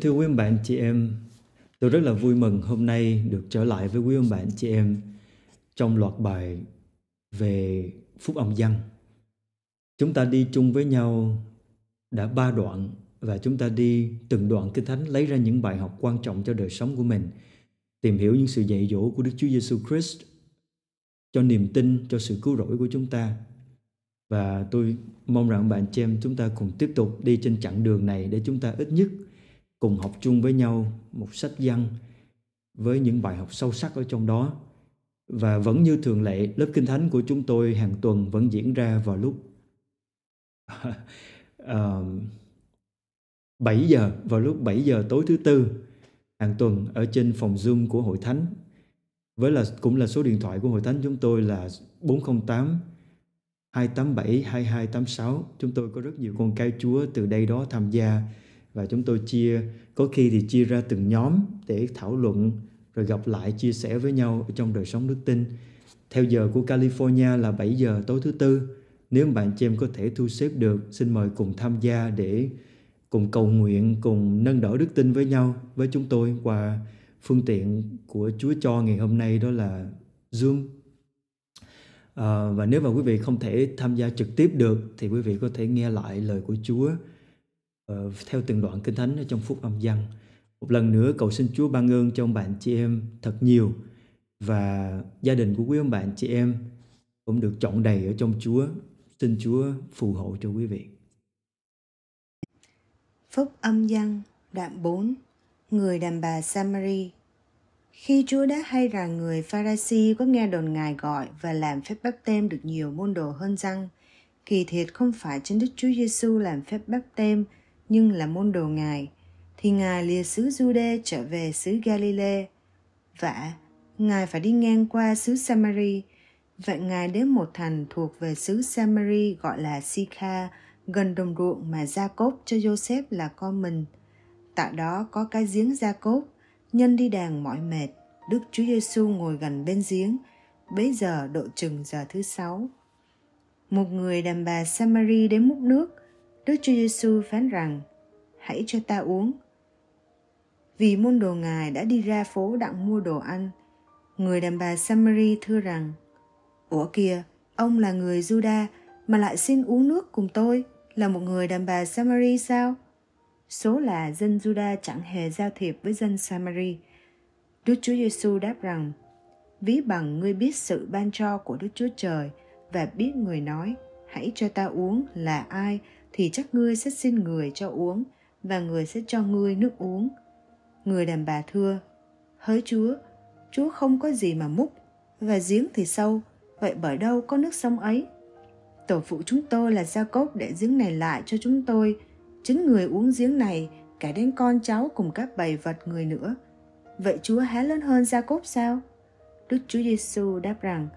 Thưa quý ông bạn chị em, tôi rất là vui mừng hôm nay được trở lại với quý ông bạn chị em trong loạt bài về Phúc Âm Văn. Chúng ta đi chung với nhau đã ba đoạn và chúng ta đi từng đoạn Kinh Thánh lấy ra những bài học quan trọng cho đời sống của mình, tìm hiểu những sự dạy dỗ của Đức Chúa Giêsu Christ cho niềm tin, cho sự cứu rỗi của chúng ta. Và tôi mong rằng bạn chị em chúng ta cùng tiếp tục đi trên chặng đường này để chúng ta ít nhất – cùng học chung với nhau một sách văn với những bài học sâu sắc ở trong đó. Và vẫn như thường lệ, lớp kinh thánh của chúng tôi hàng tuần vẫn diễn ra vào lúc uh, 7 giờ, vào lúc 7 giờ tối thứ tư hàng tuần ở trên phòng Zoom của Hội Thánh. Với là cũng là số điện thoại của Hội Thánh chúng tôi là 408 287 2286. Chúng tôi có rất nhiều con cái Chúa từ đây đó tham gia và chúng tôi chia có khi thì chia ra từng nhóm để thảo luận rồi gặp lại chia sẻ với nhau trong đời sống đức tin. Theo giờ của California là 7 giờ tối thứ tư. Nếu bạn chị em có thể thu xếp được, xin mời cùng tham gia để cùng cầu nguyện, cùng nâng đỡ đức tin với nhau, với chúng tôi qua phương tiện của Chúa cho ngày hôm nay đó là Zoom. À, và nếu mà quý vị không thể tham gia trực tiếp được thì quý vị có thể nghe lại lời của Chúa Ờ, theo từng đoạn kinh thánh ở trong phúc âm văn một lần nữa cầu xin Chúa ban ơn cho ông bạn chị em thật nhiều và gia đình của quý ông bạn chị em cũng được trọn đầy ở trong Chúa. Xin Chúa phù hộ cho quý vị. Phúc âm văn đoạn 4 Người đàn bà Samari Khi Chúa đã hay rằng người Pharisee có nghe đồn ngài gọi và làm phép bắp tem được nhiều môn đồ hơn răng, kỳ thiệt không phải trên Đức Chúa Giêsu làm phép bắp tem nhưng là môn đồ Ngài, thì Ngài lìa xứ Jude trở về xứ Galilee. Vả, Ngài phải đi ngang qua xứ Samari, vậy Ngài đến một thành thuộc về xứ Samari gọi là Sikha, gần đồng ruộng mà Gia Cốp cho Joseph là con mình. Tại đó có cái giếng Gia Cốp, nhân đi đàn mỏi mệt, Đức Chúa Giêsu ngồi gần bên giếng, bấy giờ độ chừng giờ thứ sáu. Một người đàn bà Samari đến múc nước, Đức Chúa Giêsu phán rằng, hãy cho ta uống. Vì môn đồ Ngài đã đi ra phố đặng mua đồ ăn, người đàn bà Samari thưa rằng, Ủa kìa, ông là người Juda mà lại xin uống nước cùng tôi, là một người đàn bà Samari sao? Số là dân Juda chẳng hề giao thiệp với dân Samari. Đức Chúa Giêsu đáp rằng, ví bằng ngươi biết sự ban cho của Đức Chúa Trời và biết người nói, hãy cho ta uống là ai thì chắc ngươi sẽ xin người cho uống và người sẽ cho ngươi nước uống. Người đàn bà thưa, hỡi Chúa, Chúa không có gì mà múc, và giếng thì sâu, vậy bởi đâu có nước sông ấy? Tổ phụ chúng tôi là gia cốt để giếng này lại cho chúng tôi, chính người uống giếng này, cả đến con cháu cùng các bầy vật người nữa. Vậy Chúa há lớn hơn gia cốt sao? Đức Chúa Giêsu đáp rằng,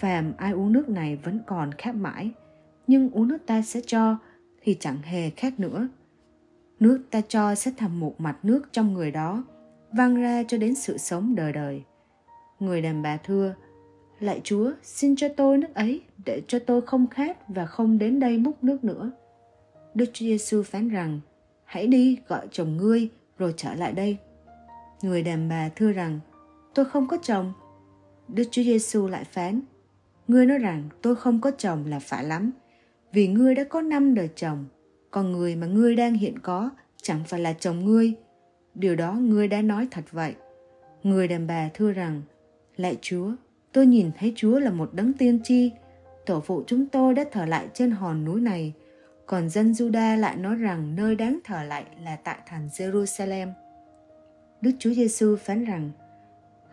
phàm ai uống nước này vẫn còn khát mãi, nhưng uống nước ta sẽ cho thì chẳng hề khát nữa. Nước ta cho sẽ thầm một mạch nước trong người đó, vang ra cho đến sự sống đời đời. Người đàn bà thưa, lại Chúa, xin cho tôi nước ấy để cho tôi không khát và không đến đây múc nước nữa. Đức Chúa Giêsu phán rằng, hãy đi gọi chồng ngươi rồi trở lại đây. Người đàn bà thưa rằng, tôi không có chồng. Đức Chúa Giêsu lại phán, ngươi nói rằng tôi không có chồng là phải lắm, vì ngươi đã có năm đời chồng còn người mà ngươi đang hiện có chẳng phải là chồng ngươi điều đó ngươi đã nói thật vậy người đàn bà thưa rằng lạy chúa tôi nhìn thấy chúa là một đấng tiên tri tổ phụ chúng tôi đã thở lại trên hòn núi này còn dân Juda lại nói rằng nơi đáng thở lại là tại thành Jerusalem. Đức Chúa Giêsu phán rằng: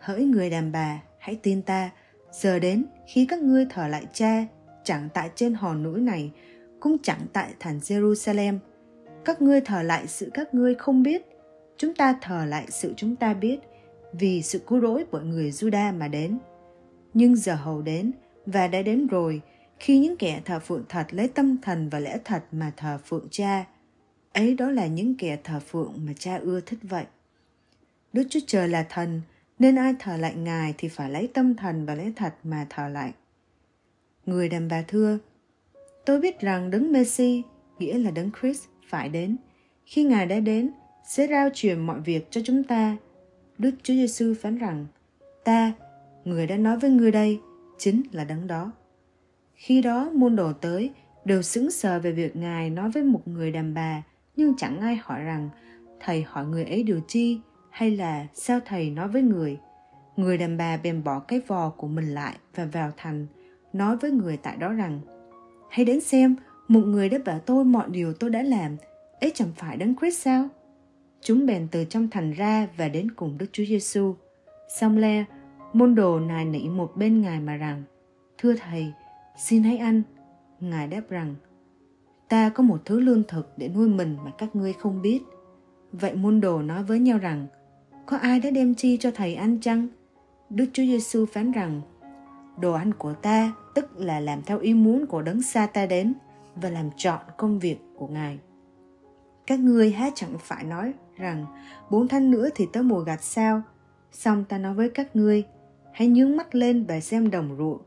Hỡi người đàn bà, hãy tin ta, giờ đến khi các ngươi thở lại Cha chẳng tại trên hòn núi này, cũng chẳng tại thành Jerusalem. Các ngươi thờ lại sự các ngươi không biết, chúng ta thờ lại sự chúng ta biết, vì sự cứu rỗi của người Juda mà đến. Nhưng giờ hầu đến, và đã đến rồi, khi những kẻ thờ phượng thật lấy tâm thần và lẽ thật mà thờ phượng cha. Ấy đó là những kẻ thờ phượng mà cha ưa thích vậy. Đức Chúa Trời là thần, nên ai thờ lại Ngài thì phải lấy tâm thần và lẽ thật mà thờ lại người đàn bà thưa tôi biết rằng đấng messi nghĩa là đấng chris phải đến khi ngài đã đến sẽ rao truyền mọi việc cho chúng ta đức chúa giêsu phán rằng ta người đã nói với ngươi đây chính là đấng đó khi đó môn đồ tới đều sững sờ về việc ngài nói với một người đàn bà nhưng chẳng ai hỏi rằng thầy hỏi người ấy điều chi hay là sao thầy nói với người người đàn bà bèn bỏ cái vò của mình lại và vào thành nói với người tại đó rằng Hãy đến xem, một người đã bảo tôi mọi điều tôi đã làm, ấy chẳng phải đấng Christ sao? Chúng bèn từ trong thành ra và đến cùng Đức Chúa Giêsu. Xong le, môn đồ nài nỉ một bên Ngài mà rằng, Thưa Thầy, xin hãy ăn. Ngài đáp rằng, Ta có một thứ lương thực để nuôi mình mà các ngươi không biết. Vậy môn đồ nói với nhau rằng, Có ai đã đem chi cho Thầy ăn chăng? Đức Chúa Giêsu phán rằng đồ ăn của ta tức là làm theo ý muốn của đấng xa ta đến và làm chọn công việc của ngài các ngươi há chẳng phải nói rằng bốn tháng nữa thì tới mùa gặt sao xong ta nói với các ngươi hãy nhướng mắt lên và xem đồng ruộng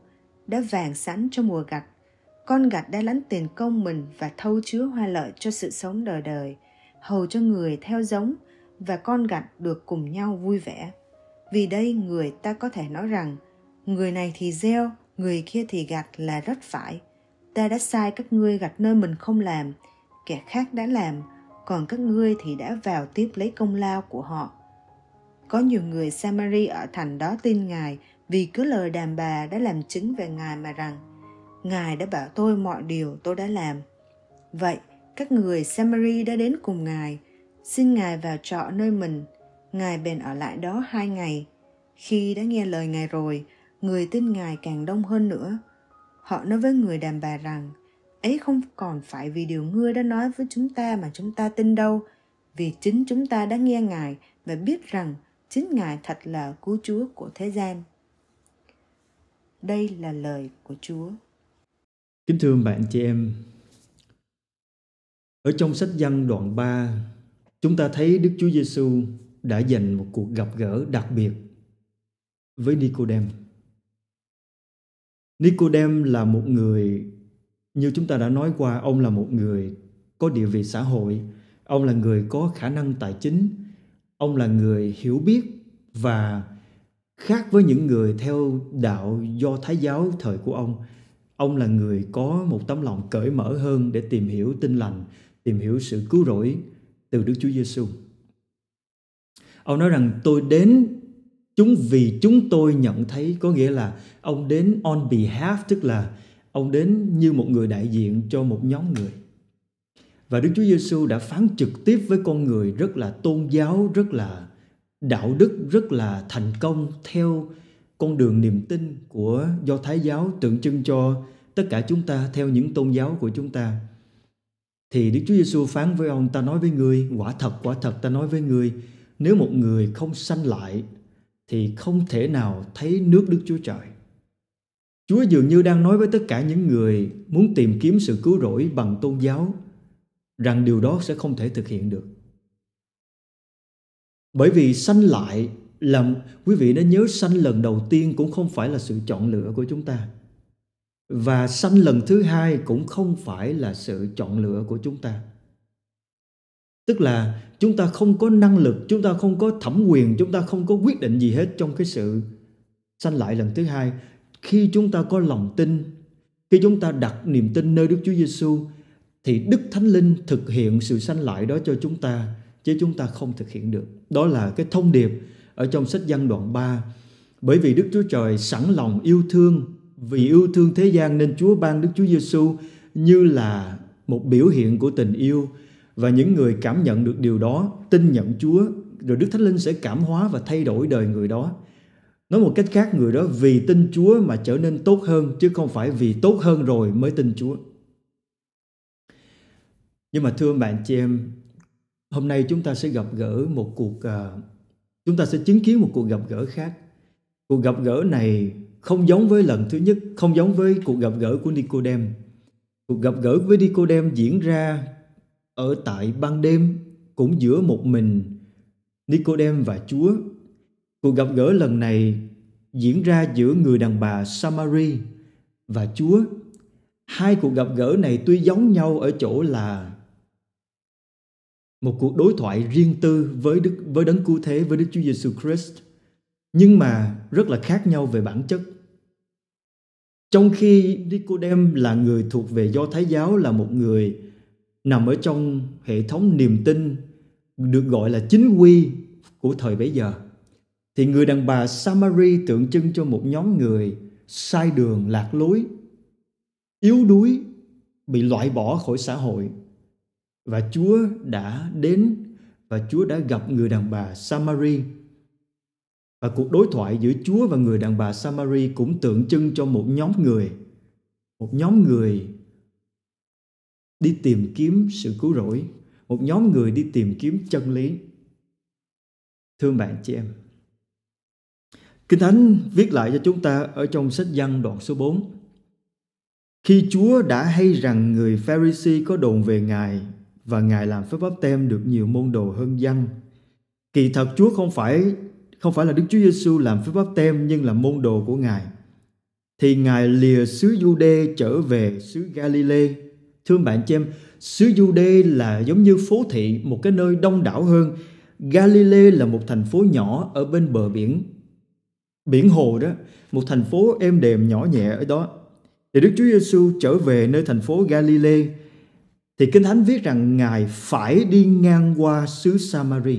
đã vàng sẵn cho mùa gặt con gặt đã lãnh tiền công mình và thâu chứa hoa lợi cho sự sống đời đời hầu cho người theo giống và con gặt được cùng nhau vui vẻ vì đây người ta có thể nói rằng người này thì gieo người kia thì gặt là rất phải ta đã sai các ngươi gặt nơi mình không làm kẻ khác đã làm còn các ngươi thì đã vào tiếp lấy công lao của họ có nhiều người samari ở thành đó tin ngài vì cứ lời đàn bà đã làm chứng về ngài mà rằng ngài đã bảo tôi mọi điều tôi đã làm vậy các người samari đã đến cùng ngài xin ngài vào trọ nơi mình ngài bèn ở lại đó hai ngày khi đã nghe lời ngài rồi người tin ngài càng đông hơn nữa họ nói với người đàn bà rằng ấy không còn phải vì điều ngươi đã nói với chúng ta mà chúng ta tin đâu vì chính chúng ta đã nghe ngài và biết rằng chính ngài thật là cứu chúa của thế gian đây là lời của chúa kính thưa bạn chị em ở trong sách văn đoạn 3 chúng ta thấy Đức Chúa Giêsu đã dành một cuộc gặp gỡ đặc biệt với Nicodem Nicodem là một người như chúng ta đã nói qua, ông là một người có địa vị xã hội, ông là người có khả năng tài chính, ông là người hiểu biết và khác với những người theo đạo do Thái giáo thời của ông, ông là người có một tấm lòng cởi mở hơn để tìm hiểu tin lành, tìm hiểu sự cứu rỗi từ Đức Chúa Giêsu. Ông nói rằng tôi đến chúng vì chúng tôi nhận thấy có nghĩa là ông đến on behalf tức là ông đến như một người đại diện cho một nhóm người và Đức Chúa Giêsu đã phán trực tiếp với con người rất là tôn giáo, rất là đạo đức, rất là thành công theo con đường niềm tin của Do Thái giáo tượng trưng cho tất cả chúng ta theo những tôn giáo của chúng ta. Thì Đức Chúa Giêsu phán với ông ta nói với người quả thật quả thật ta nói với người nếu một người không sanh lại thì không thể nào thấy nước Đức Chúa Trời. Chúa dường như đang nói với tất cả những người muốn tìm kiếm sự cứu rỗi bằng tôn giáo rằng điều đó sẽ không thể thực hiện được. Bởi vì sanh lại là quý vị đã nhớ sanh lần đầu tiên cũng không phải là sự chọn lựa của chúng ta. Và sanh lần thứ hai cũng không phải là sự chọn lựa của chúng ta tức là chúng ta không có năng lực chúng ta không có thẩm quyền chúng ta không có quyết định gì hết trong cái sự sanh lại lần thứ hai khi chúng ta có lòng tin khi chúng ta đặt niềm tin nơi Đức Chúa Giêsu thì Đức Thánh Linh thực hiện sự sanh lại đó cho chúng ta chứ chúng ta không thực hiện được. Đó là cái thông điệp ở trong sách Giăng đoạn 3. Bởi vì Đức Chúa Trời sẵn lòng yêu thương, vì yêu thương thế gian nên Chúa ban Đức Chúa Giêsu như là một biểu hiện của tình yêu và những người cảm nhận được điều đó, tin nhận Chúa, rồi Đức Thánh Linh sẽ cảm hóa và thay đổi đời người đó. Nói một cách khác, người đó vì tin Chúa mà trở nên tốt hơn, chứ không phải vì tốt hơn rồi mới tin Chúa. Nhưng mà thưa bạn chị em, hôm nay chúng ta sẽ gặp gỡ một cuộc, à, chúng ta sẽ chứng kiến một cuộc gặp gỡ khác. Cuộc gặp gỡ này không giống với lần thứ nhất, không giống với cuộc gặp gỡ của Nicodem. Cuộc gặp gỡ với Nicodem diễn ra ở tại ban đêm, cũng giữa một mình, Nicodem và Chúa. Cuộc gặp gỡ lần này diễn ra giữa người đàn bà Samari và Chúa. Hai cuộc gặp gỡ này tuy giống nhau ở chỗ là một cuộc đối thoại riêng tư với Đức với đấng cứu thế với Đức Chúa Giêsu Christ, nhưng mà rất là khác nhau về bản chất. Trong khi Nicodem là người thuộc về Do Thái giáo là một người nằm ở trong hệ thống niềm tin được gọi là chính quy của thời bấy giờ thì người đàn bà Samari tượng trưng cho một nhóm người sai đường lạc lối yếu đuối bị loại bỏ khỏi xã hội và Chúa đã đến và Chúa đã gặp người đàn bà Samari và cuộc đối thoại giữa Chúa và người đàn bà Samari cũng tượng trưng cho một nhóm người một nhóm người đi tìm kiếm sự cứu rỗi, một nhóm người đi tìm kiếm chân lý. Thương bạn chị em, Kinh Thánh viết lại cho chúng ta ở trong sách Giăng đoạn số 4. Khi Chúa đã hay rằng người Pharisee có đồn về Ngài và Ngài làm phép báp tem được nhiều môn đồ hơn Giăng, kỳ thật Chúa không phải không phải là Đức Chúa Giêsu làm phép báp tem nhưng là môn đồ của Ngài. Thì Ngài lìa xứ Giuđê trở về xứ Galilee Thưa bạn chị em, xứ Jude là giống như phố thị, một cái nơi đông đảo hơn. Galilee là một thành phố nhỏ ở bên bờ biển. Biển hồ đó, một thành phố êm đềm nhỏ nhẹ ở đó. Thì Đức Chúa Giêsu trở về nơi thành phố Galilee thì Kinh Thánh viết rằng Ngài phải đi ngang qua xứ Samari.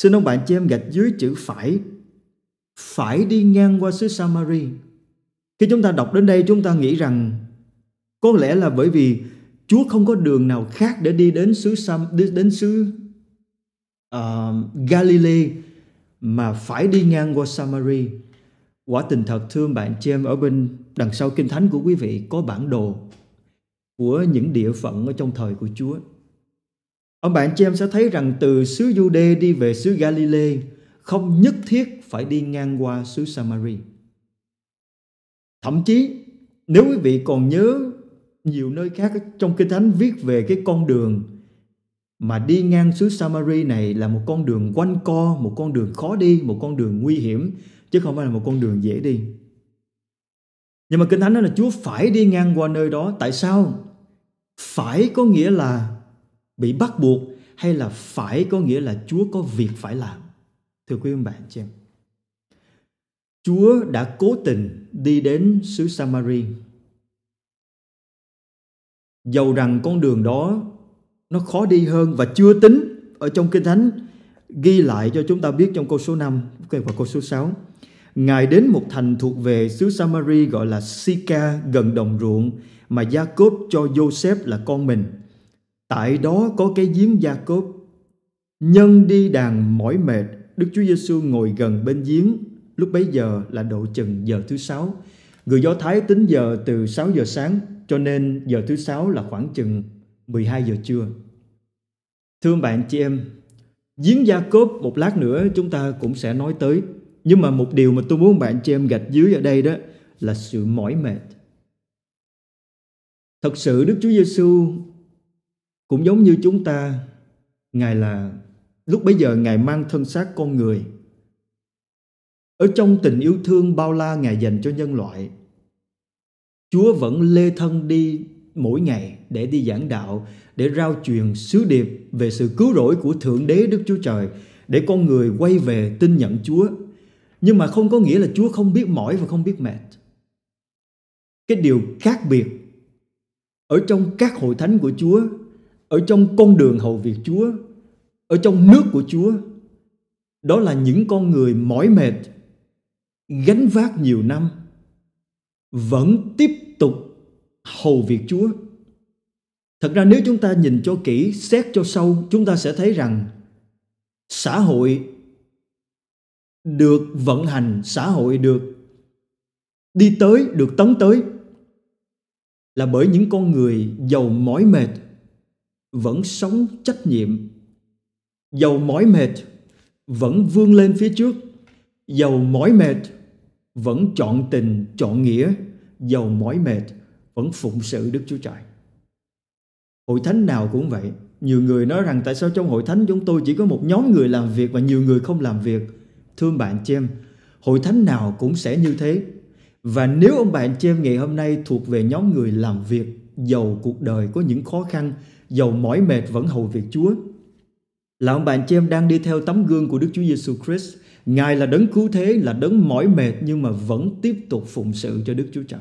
Xin ông bạn chị gạch dưới chữ phải. Phải đi ngang qua xứ Samari. Khi chúng ta đọc đến đây chúng ta nghĩ rằng có lẽ là bởi vì Chúa không có đường nào khác để đi đến xứ Sam đến xứ uh, Galilee mà phải đi ngang qua Samari. Quả tình thật thương bạn chị em ở bên đằng sau kinh thánh của quý vị có bản đồ của những địa phận ở trong thời của Chúa. Ông bạn chị em sẽ thấy rằng từ xứ Jude đi về xứ Galilee không nhất thiết phải đi ngang qua xứ Samari. Thậm chí nếu quý vị còn nhớ nhiều nơi khác trong Kinh Thánh viết về cái con đường mà đi ngang xứ Samari này là một con đường quanh co, một con đường khó đi, một con đường nguy hiểm chứ không phải là một con đường dễ đi. Nhưng mà Kinh Thánh nói là Chúa phải đi ngang qua nơi đó. Tại sao? Phải có nghĩa là bị bắt buộc hay là phải có nghĩa là Chúa có việc phải làm. Thưa quý ông bạn chị em. Chúa đã cố tình đi đến xứ Samari Dầu rằng con đường đó nó khó đi hơn và chưa tính ở trong Kinh Thánh ghi lại cho chúng ta biết trong câu số 5 và câu số 6. Ngài đến một thành thuộc về xứ Samari gọi là Sika gần đồng ruộng mà Gia Cốp cho Joseph là con mình. Tại đó có cái giếng Gia Cốp. Nhân đi đàn mỏi mệt, Đức Chúa Giêsu ngồi gần bên giếng. Lúc bấy giờ là độ chừng giờ thứ sáu. Người Do Thái tính giờ từ 6 giờ sáng cho nên giờ thứ sáu là khoảng chừng 12 giờ trưa. Thưa bạn chị em, giếng Gia Cốp một lát nữa chúng ta cũng sẽ nói tới. Nhưng mà một điều mà tôi muốn bạn chị em gạch dưới ở đây đó là sự mỏi mệt. Thật sự Đức Chúa Giêsu cũng giống như chúng ta, Ngài là lúc bấy giờ Ngài mang thân xác con người. Ở trong tình yêu thương bao la Ngài dành cho nhân loại, Chúa vẫn lê thân đi mỗi ngày để đi giảng đạo, để rao truyền sứ điệp về sự cứu rỗi của Thượng Đế Đức Chúa Trời, để con người quay về tin nhận Chúa. Nhưng mà không có nghĩa là Chúa không biết mỏi và không biết mệt. Cái điều khác biệt ở trong các hội thánh của Chúa, ở trong con đường hầu việc Chúa, ở trong nước của Chúa, đó là những con người mỏi mệt, gánh vác nhiều năm, vẫn tiếp tục hầu việc Chúa. Thật ra nếu chúng ta nhìn cho kỹ, xét cho sâu, chúng ta sẽ thấy rằng xã hội được vận hành, xã hội được đi tới, được tấn tới là bởi những con người giàu mỏi mệt vẫn sống trách nhiệm giàu mỏi mệt vẫn vươn lên phía trước giàu mỏi mệt vẫn chọn tình chọn nghĩa giàu mỏi mệt vẫn phụng sự Đức Chúa Trời. Hội thánh nào cũng vậy, nhiều người nói rằng tại sao trong hội thánh chúng tôi chỉ có một nhóm người làm việc và nhiều người không làm việc. Thương bạn chem hội thánh nào cũng sẽ như thế. Và nếu ông bạn chem ngày hôm nay thuộc về nhóm người làm việc, giàu cuộc đời có những khó khăn, giàu mỏi mệt vẫn hầu việc Chúa, là ông bạn chem đang đi theo tấm gương của Đức Chúa Giêsu Christ. Ngài là đấng cứu thế, là đấng mỏi mệt nhưng mà vẫn tiếp tục phụng sự cho Đức Chúa Trời.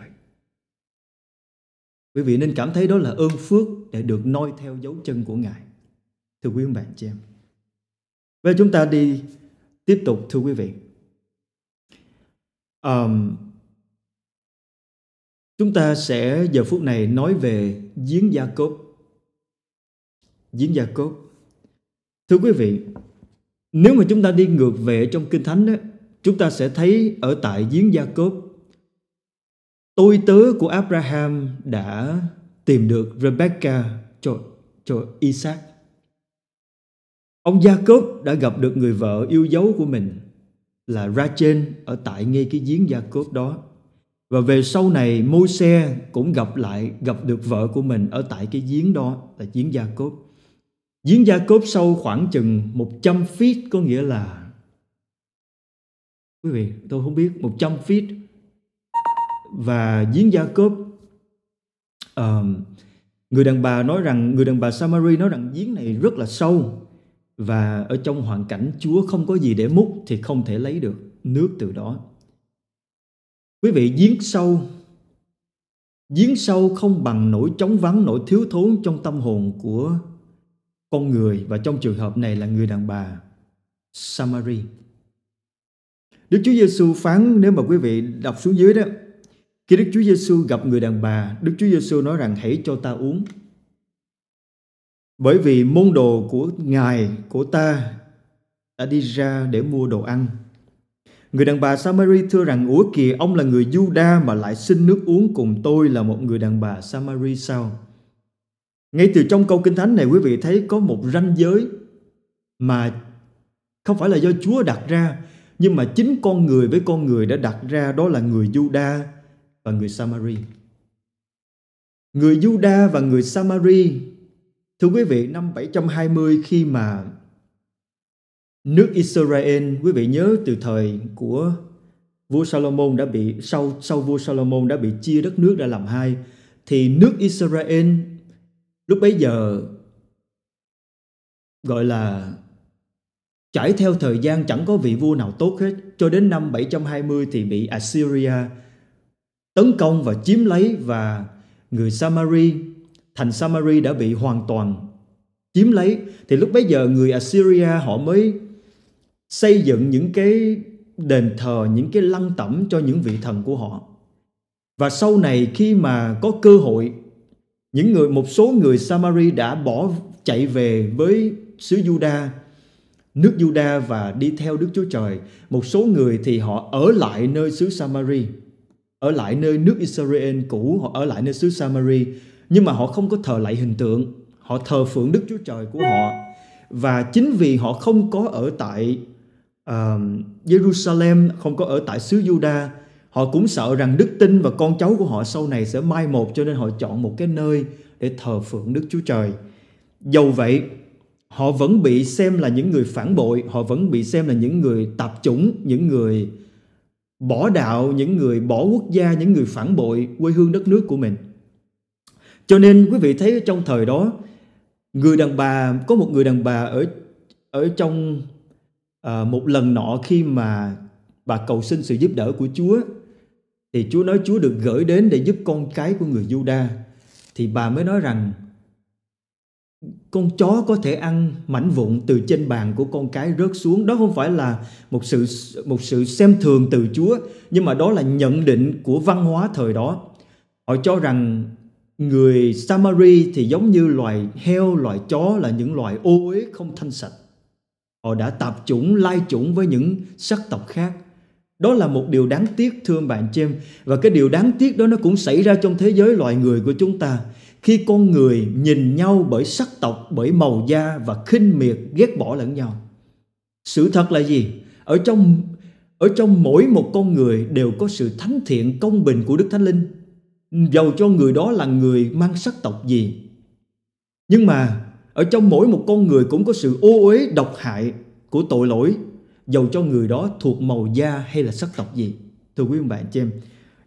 Quý vị nên cảm thấy đó là ơn phước để được noi theo dấu chân của Ngài. Thưa quý ông bạn chị em. Và chúng ta đi tiếp tục thưa quý vị. Um, chúng ta sẽ giờ phút này nói về giếng Gia Cốp. Giếng Gia Cốp. Thưa quý vị, nếu mà chúng ta đi ngược về trong Kinh Thánh đó, chúng ta sẽ thấy ở tại giếng Gia Cốp tôi tớ của Abraham đã tìm được Rebecca cho cho Isaac. Ông Jacob đã gặp được người vợ yêu dấu của mình là Rachel ở tại ngay cái giếng Jacob đó. Và về sau này Môi-se cũng gặp lại gặp được vợ của mình ở tại cái giếng đó là giếng Jacob. Giếng Jacob sâu khoảng chừng 100 feet có nghĩa là quý vị, tôi không biết 100 feet và giếng Gia Cốp uh, người đàn bà nói rằng người đàn bà Samari nói rằng giếng này rất là sâu và ở trong hoàn cảnh Chúa không có gì để múc thì không thể lấy được nước từ đó. Quý vị giếng sâu giếng sâu không bằng nỗi chống vắng, nỗi thiếu thốn trong tâm hồn của con người và trong trường hợp này là người đàn bà Samari. Đức Chúa Giêsu phán nếu mà quý vị đọc xuống dưới đó khi Đức Chúa Giêsu gặp người đàn bà, Đức Chúa Giêsu nói rằng hãy cho ta uống. Bởi vì môn đồ của Ngài, của ta đã đi ra để mua đồ ăn. Người đàn bà Samari thưa rằng Ủa kìa ông là người Juda mà lại xin nước uống cùng tôi là một người đàn bà Samari sao? Ngay từ trong câu kinh thánh này quý vị thấy có một ranh giới mà không phải là do Chúa đặt ra nhưng mà chính con người với con người đã đặt ra đó là người Juda và người Samari. Người Juda và người Samari Thưa quý vị, năm 720 khi mà nước Israel, quý vị nhớ từ thời của vua Salomon đã bị sau sau vua Salomon đã bị chia đất nước ra làm hai thì nước Israel lúc bấy giờ gọi là trải theo thời gian chẳng có vị vua nào tốt hết cho đến năm 720 thì bị Assyria tấn công và chiếm lấy và người Samari, thành Samari đã bị hoàn toàn chiếm lấy. Thì lúc bấy giờ người Assyria họ mới xây dựng những cái đền thờ, những cái lăng tẩm cho những vị thần của họ. Và sau này khi mà có cơ hội, những người một số người Samari đã bỏ chạy về với xứ Juda nước Juda và đi theo Đức Chúa Trời. Một số người thì họ ở lại nơi xứ Samari ở lại nơi nước Israel cũ, họ ở lại nơi xứ Samari, nhưng mà họ không có thờ lại hình tượng, họ thờ phượng Đức Chúa Trời của họ. Và chính vì họ không có ở tại uh, Jerusalem, không có ở tại xứ Juda, họ cũng sợ rằng đức tin và con cháu của họ sau này sẽ mai một cho nên họ chọn một cái nơi để thờ phượng Đức Chúa Trời. Dầu vậy, họ vẫn bị xem là những người phản bội, họ vẫn bị xem là những người tạp chủng, những người bỏ đạo những người bỏ quốc gia những người phản bội quê hương đất nước của mình cho nên quý vị thấy trong thời đó người đàn bà có một người đàn bà ở ở trong à, một lần nọ khi mà bà cầu xin sự giúp đỡ của Chúa thì Chúa nói Chúa được gửi đến để giúp con cái của người Juda thì bà mới nói rằng con chó có thể ăn mảnh vụn từ trên bàn của con cái rớt xuống đó không phải là một sự một sự xem thường từ Chúa nhưng mà đó là nhận định của văn hóa thời đó họ cho rằng người Samari thì giống như loài heo loài chó là những loài ô uế không thanh sạch họ đã tạp chủng lai chủng với những sắc tộc khác đó là một điều đáng tiếc thưa bạn James Và cái điều đáng tiếc đó nó cũng xảy ra trong thế giới loài người của chúng ta khi con người nhìn nhau bởi sắc tộc, bởi màu da và khinh miệt ghét bỏ lẫn nhau. Sự thật là gì? Ở trong ở trong mỗi một con người đều có sự thánh thiện công bình của Đức Thánh Linh. Dầu cho người đó là người mang sắc tộc gì. Nhưng mà ở trong mỗi một con người cũng có sự ô uế độc hại của tội lỗi dầu cho người đó thuộc màu da hay là sắc tộc gì. Thưa quý ông bạn chị em.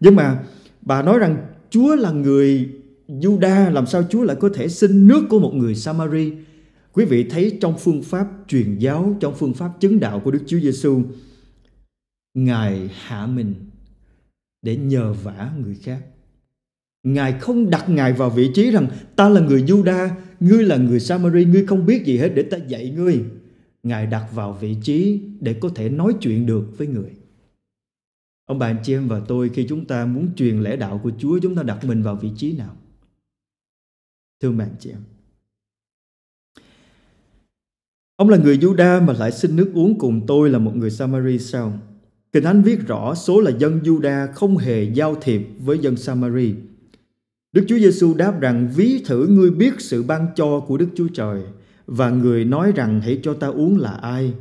Nhưng mà bà nói rằng Chúa là người Juda làm sao Chúa lại có thể xin nước của một người Samari? Quý vị thấy trong phương pháp truyền giáo, trong phương pháp chứng đạo của Đức Chúa Giêsu, Ngài hạ mình để nhờ vả người khác. Ngài không đặt Ngài vào vị trí rằng ta là người Juda, ngươi là người Samari, ngươi không biết gì hết để ta dạy ngươi. Ngài đặt vào vị trí để có thể nói chuyện được với người. Ông bà chị em và tôi khi chúng ta muốn truyền lẽ đạo của Chúa chúng ta đặt mình vào vị trí nào? Thương mẹ chị em Ông là người Juda mà lại xin nước uống cùng tôi là một người Samari sao? Kinh Thánh viết rõ số là dân Juda không hề giao thiệp với dân Samari. Đức Chúa Giêsu đáp rằng ví thử ngươi biết sự ban cho của Đức Chúa Trời và người nói rằng hãy cho ta uống là ai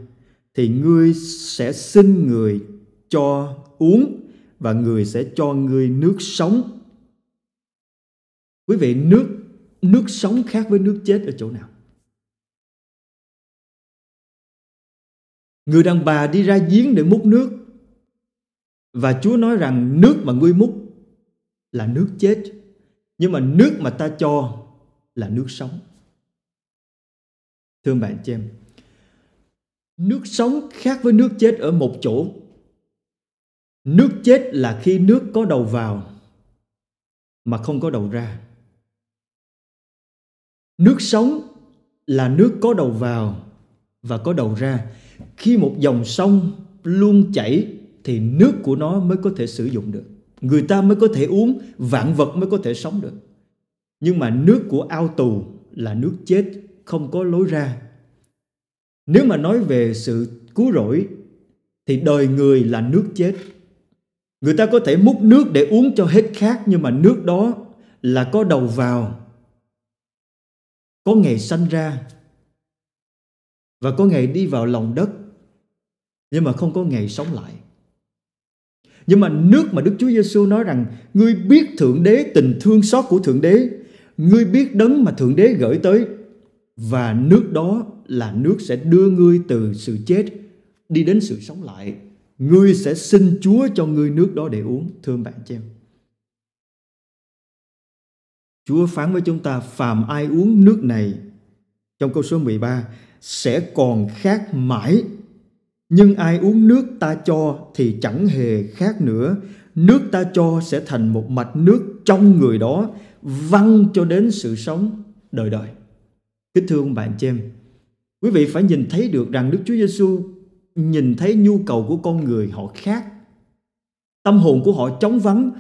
thì ngươi sẽ xin người cho uống và người sẽ cho ngươi nước sống. Quý vị, nước nước sống khác với nước chết ở chỗ nào người đàn bà đi ra giếng để múc nước và chúa nói rằng nước mà ngươi múc là nước chết nhưng mà nước mà ta cho là nước sống Thưa bạn chị em nước sống khác với nước chết ở một chỗ nước chết là khi nước có đầu vào mà không có đầu ra Nước sống là nước có đầu vào và có đầu ra. Khi một dòng sông luôn chảy thì nước của nó mới có thể sử dụng được. Người ta mới có thể uống, vạn vật mới có thể sống được. Nhưng mà nước của ao tù là nước chết, không có lối ra. Nếu mà nói về sự cứu rỗi thì đời người là nước chết. Người ta có thể múc nước để uống cho hết khác nhưng mà nước đó là có đầu vào có ngày sanh ra và có ngày đi vào lòng đất nhưng mà không có ngày sống lại. Nhưng mà nước mà Đức Chúa Giêsu nói rằng ngươi biết thượng đế tình thương xót của thượng đế, ngươi biết đấng mà thượng đế gửi tới và nước đó là nước sẽ đưa ngươi từ sự chết đi đến sự sống lại. Ngươi sẽ xin Chúa cho ngươi nước đó để uống, thương bạn chị em. Chúa phán với chúng ta phàm ai uống nước này trong câu số 13 sẽ còn khác mãi. Nhưng ai uống nước ta cho thì chẳng hề khác nữa. Nước ta cho sẽ thành một mạch nước trong người đó văng cho đến sự sống đời đời. Kính thưa ông bạn chị quý vị phải nhìn thấy được rằng Đức Chúa Giêsu nhìn thấy nhu cầu của con người họ khác. Tâm hồn của họ trống vắng.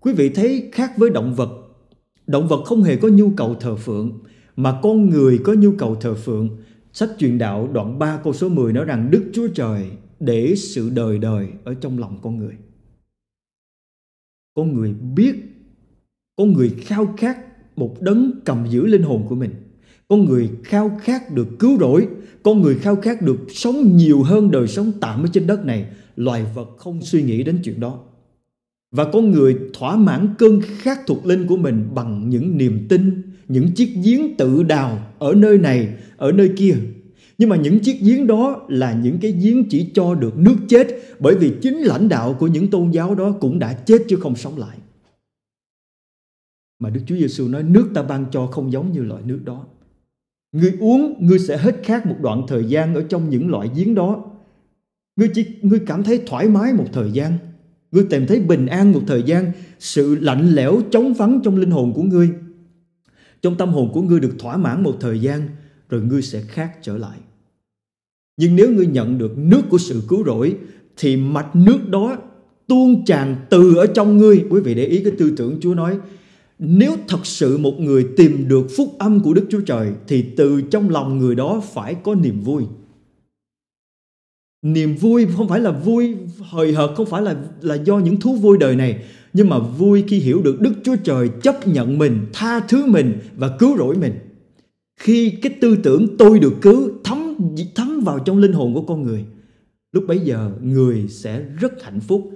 Quý vị thấy khác với động vật Động vật không hề có nhu cầu thờ phượng, mà con người có nhu cầu thờ phượng. Sách truyền đạo đoạn 3 câu số 10 nói rằng Đức Chúa Trời để sự đời đời ở trong lòng con người. Con người biết, con người khao khát một đấng cầm giữ linh hồn của mình. Con người khao khát được cứu rỗi, con người khao khát được sống nhiều hơn đời sống tạm ở trên đất này. Loài vật không suy nghĩ đến chuyện đó và con người thỏa mãn cơn khát thuộc linh của mình bằng những niềm tin những chiếc giếng tự đào ở nơi này ở nơi kia nhưng mà những chiếc giếng đó là những cái giếng chỉ cho được nước chết bởi vì chính lãnh đạo của những tôn giáo đó cũng đã chết chứ không sống lại mà Đức Chúa Giêsu nói nước ta ban cho không giống như loại nước đó người uống, người sẽ hết khát một đoạn thời gian ở trong những loại giếng đó. người chỉ người cảm thấy thoải mái một thời gian, Ngươi tìm thấy bình an một thời gian, sự lạnh lẽo chống vắng trong linh hồn của ngươi. Trong tâm hồn của ngươi được thỏa mãn một thời gian, rồi ngươi sẽ khác trở lại. Nhưng nếu ngươi nhận được nước của sự cứu rỗi, thì mạch nước đó tuôn tràn từ ở trong ngươi. Quý vị để ý cái tư tưởng Chúa nói, nếu thật sự một người tìm được phúc âm của Đức Chúa Trời, thì từ trong lòng người đó phải có niềm vui niềm vui không phải là vui hời hợt không phải là là do những thú vui đời này nhưng mà vui khi hiểu được Đức Chúa Trời chấp nhận mình, tha thứ mình và cứu rỗi mình. Khi cái tư tưởng tôi được cứu thấm thấm vào trong linh hồn của con người, lúc bấy giờ người sẽ rất hạnh phúc,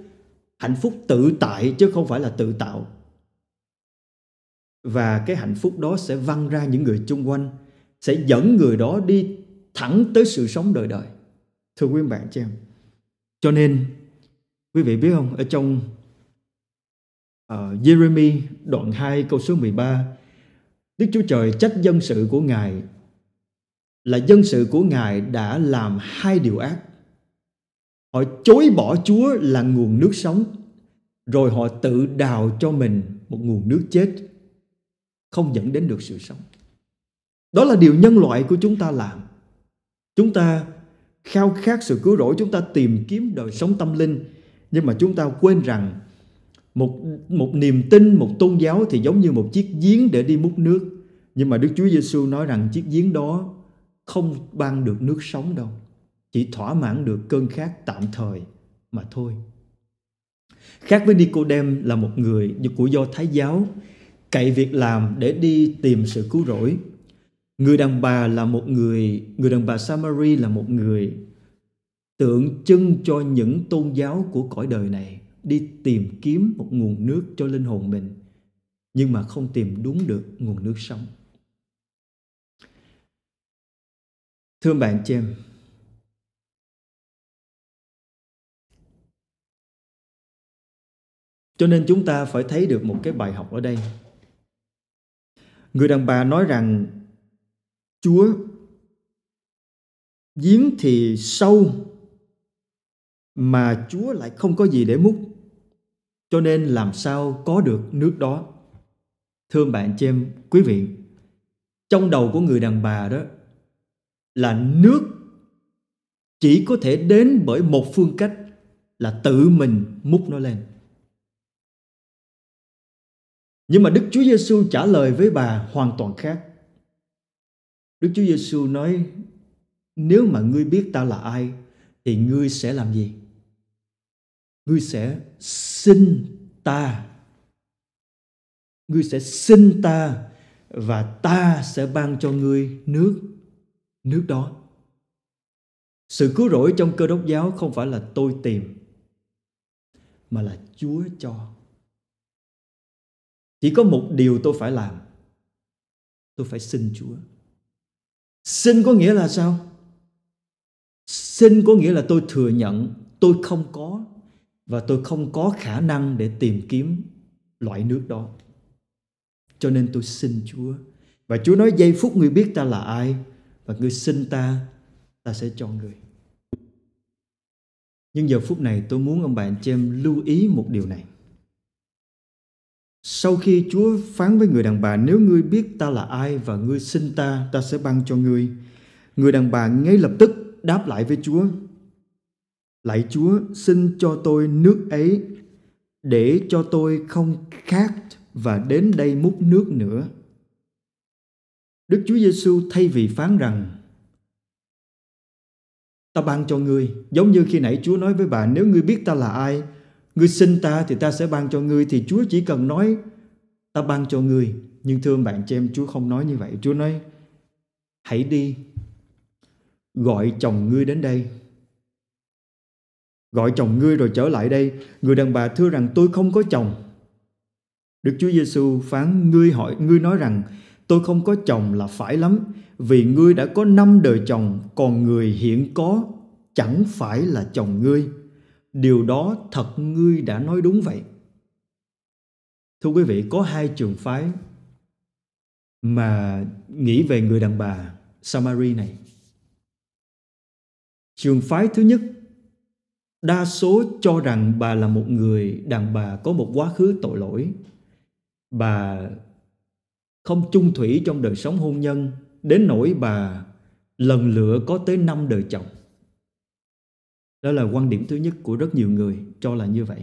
hạnh phúc tự tại chứ không phải là tự tạo. Và cái hạnh phúc đó sẽ văng ra những người chung quanh, sẽ dẫn người đó đi thẳng tới sự sống đời đời thưa quý bạn chị em cho nên quý vị biết không ở trong uh, ờ, Jeremy đoạn 2 câu số 13 Đức Chúa Trời trách dân sự của Ngài là dân sự của Ngài đã làm hai điều ác. Họ chối bỏ Chúa là nguồn nước sống, rồi họ tự đào cho mình một nguồn nước chết, không dẫn đến được sự sống. Đó là điều nhân loại của chúng ta làm. Chúng ta khao khát sự cứu rỗi chúng ta tìm kiếm đời sống tâm linh nhưng mà chúng ta quên rằng một một niềm tin một tôn giáo thì giống như một chiếc giếng để đi múc nước nhưng mà Đức Chúa Giêsu nói rằng chiếc giếng đó không ban được nước sống đâu chỉ thỏa mãn được cơn khát tạm thời mà thôi khác với Nicodem là một người của do Thái giáo cậy việc làm để đi tìm sự cứu rỗi Người đàn bà là một người, người đàn bà Samari là một người tượng trưng cho những tôn giáo của cõi đời này đi tìm kiếm một nguồn nước cho linh hồn mình nhưng mà không tìm đúng được nguồn nước sống. Thưa bạn chị Cho nên chúng ta phải thấy được một cái bài học ở đây. Người đàn bà nói rằng Chúa giếng thì sâu mà Chúa lại không có gì để múc. Cho nên làm sao có được nước đó? Thưa bạn chị em, quý vị, trong đầu của người đàn bà đó là nước chỉ có thể đến bởi một phương cách là tự mình múc nó lên. Nhưng mà Đức Chúa Giêsu trả lời với bà hoàn toàn khác. Đức Chúa Giêsu nói nếu mà ngươi biết ta là ai thì ngươi sẽ làm gì? Ngươi sẽ xin ta. Ngươi sẽ xin ta và ta sẽ ban cho ngươi nước nước đó. Sự cứu rỗi trong cơ đốc giáo không phải là tôi tìm mà là Chúa cho. Chỉ có một điều tôi phải làm. Tôi phải xin Chúa. Xin có nghĩa là sao? Xin có nghĩa là tôi thừa nhận tôi không có và tôi không có khả năng để tìm kiếm loại nước đó. Cho nên tôi xin Chúa. Và Chúa nói giây phút người biết ta là ai và người xin ta, ta sẽ cho người. Nhưng giờ phút này tôi muốn ông bạn cho em lưu ý một điều này. Sau khi Chúa phán với người đàn bà nếu ngươi biết ta là ai và ngươi xin ta, ta sẽ ban cho ngươi. Người đàn bà ngay lập tức đáp lại với Chúa. Lạy Chúa, xin cho tôi nước ấy để cho tôi không khát và đến đây múc nước nữa. Đức Chúa Giêsu thay vì phán rằng Ta ban cho ngươi, giống như khi nãy Chúa nói với bà nếu ngươi biết ta là ai, Ngươi xin ta thì ta sẽ ban cho ngươi Thì Chúa chỉ cần nói Ta ban cho ngươi Nhưng thưa bạn chị em Chúa không nói như vậy Chúa nói Hãy đi Gọi chồng ngươi đến đây Gọi chồng ngươi rồi trở lại đây Người đàn bà thưa rằng tôi không có chồng Đức Chúa Giêsu phán ngươi hỏi ngươi nói rằng tôi không có chồng là phải lắm vì ngươi đã có năm đời chồng còn người hiện có chẳng phải là chồng ngươi điều đó thật ngươi đã nói đúng vậy thưa quý vị có hai trường phái mà nghĩ về người đàn bà samari này trường phái thứ nhất đa số cho rằng bà là một người đàn bà có một quá khứ tội lỗi bà không chung thủy trong đời sống hôn nhân đến nỗi bà lần lửa có tới năm đời chồng đó là quan điểm thứ nhất của rất nhiều người cho là như vậy.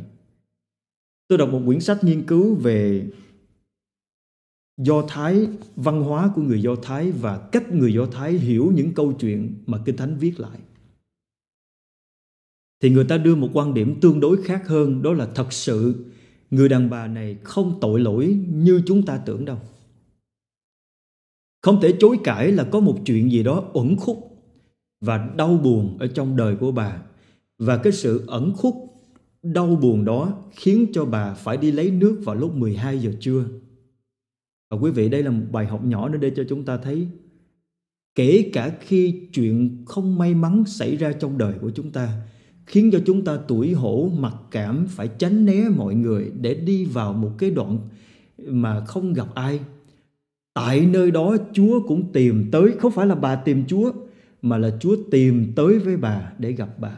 Tôi đọc một quyển sách nghiên cứu về Do Thái, văn hóa của người Do Thái và cách người Do Thái hiểu những câu chuyện mà Kinh Thánh viết lại. Thì người ta đưa một quan điểm tương đối khác hơn đó là thật sự người đàn bà này không tội lỗi như chúng ta tưởng đâu. Không thể chối cãi là có một chuyện gì đó uẩn khúc và đau buồn ở trong đời của bà và cái sự ẩn khúc đau buồn đó khiến cho bà phải đi lấy nước vào lúc 12 giờ trưa. Và quý vị, đây là một bài học nhỏ nữa để cho chúng ta thấy kể cả khi chuyện không may mắn xảy ra trong đời của chúng ta khiến cho chúng ta tuổi hổ mặc cảm phải tránh né mọi người để đi vào một cái đoạn mà không gặp ai tại nơi đó chúa cũng tìm tới không phải là bà tìm chúa mà là chúa tìm tới với bà để gặp bà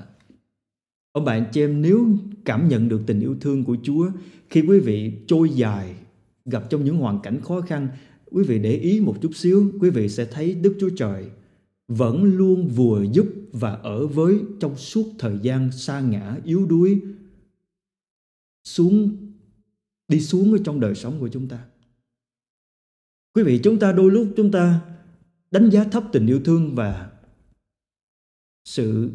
Ông bạn chị em nếu cảm nhận được tình yêu thương của Chúa khi quý vị trôi dài gặp trong những hoàn cảnh khó khăn, quý vị để ý một chút xíu, quý vị sẽ thấy Đức Chúa Trời vẫn luôn vừa giúp và ở với trong suốt thời gian xa ngã yếu đuối xuống đi xuống ở trong đời sống của chúng ta. Quý vị, chúng ta đôi lúc chúng ta đánh giá thấp tình yêu thương và sự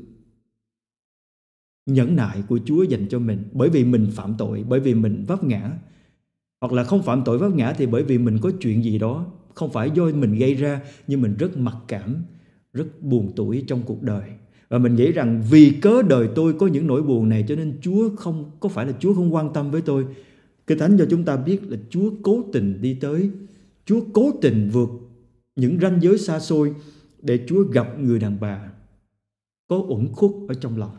nhẫn nại của Chúa dành cho mình bởi vì mình phạm tội, bởi vì mình vấp ngã. Hoặc là không phạm tội vấp ngã thì bởi vì mình có chuyện gì đó không phải do mình gây ra nhưng mình rất mặc cảm, rất buồn tuổi trong cuộc đời. Và mình nghĩ rằng vì cớ đời tôi có những nỗi buồn này cho nên Chúa không có phải là Chúa không quan tâm với tôi. Kinh Thánh cho chúng ta biết là Chúa cố tình đi tới, Chúa cố tình vượt những ranh giới xa xôi để Chúa gặp người đàn bà có uẩn khúc ở trong lòng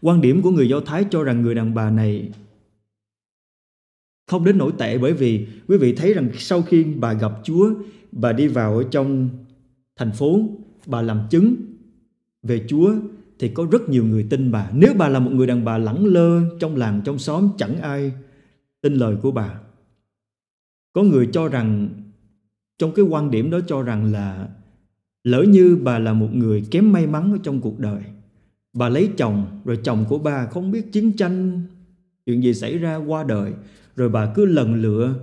Quan điểm của người Do Thái cho rằng người đàn bà này không đến nổi tệ bởi vì quý vị thấy rằng sau khi bà gặp Chúa, bà đi vào ở trong thành phố, bà làm chứng về Chúa thì có rất nhiều người tin bà. Nếu bà là một người đàn bà lẳng lơ trong làng trong xóm chẳng ai tin lời của bà. Có người cho rằng trong cái quan điểm đó cho rằng là lỡ như bà là một người kém may mắn ở trong cuộc đời Bà lấy chồng Rồi chồng của bà không biết chiến tranh Chuyện gì xảy ra qua đời Rồi bà cứ lần lựa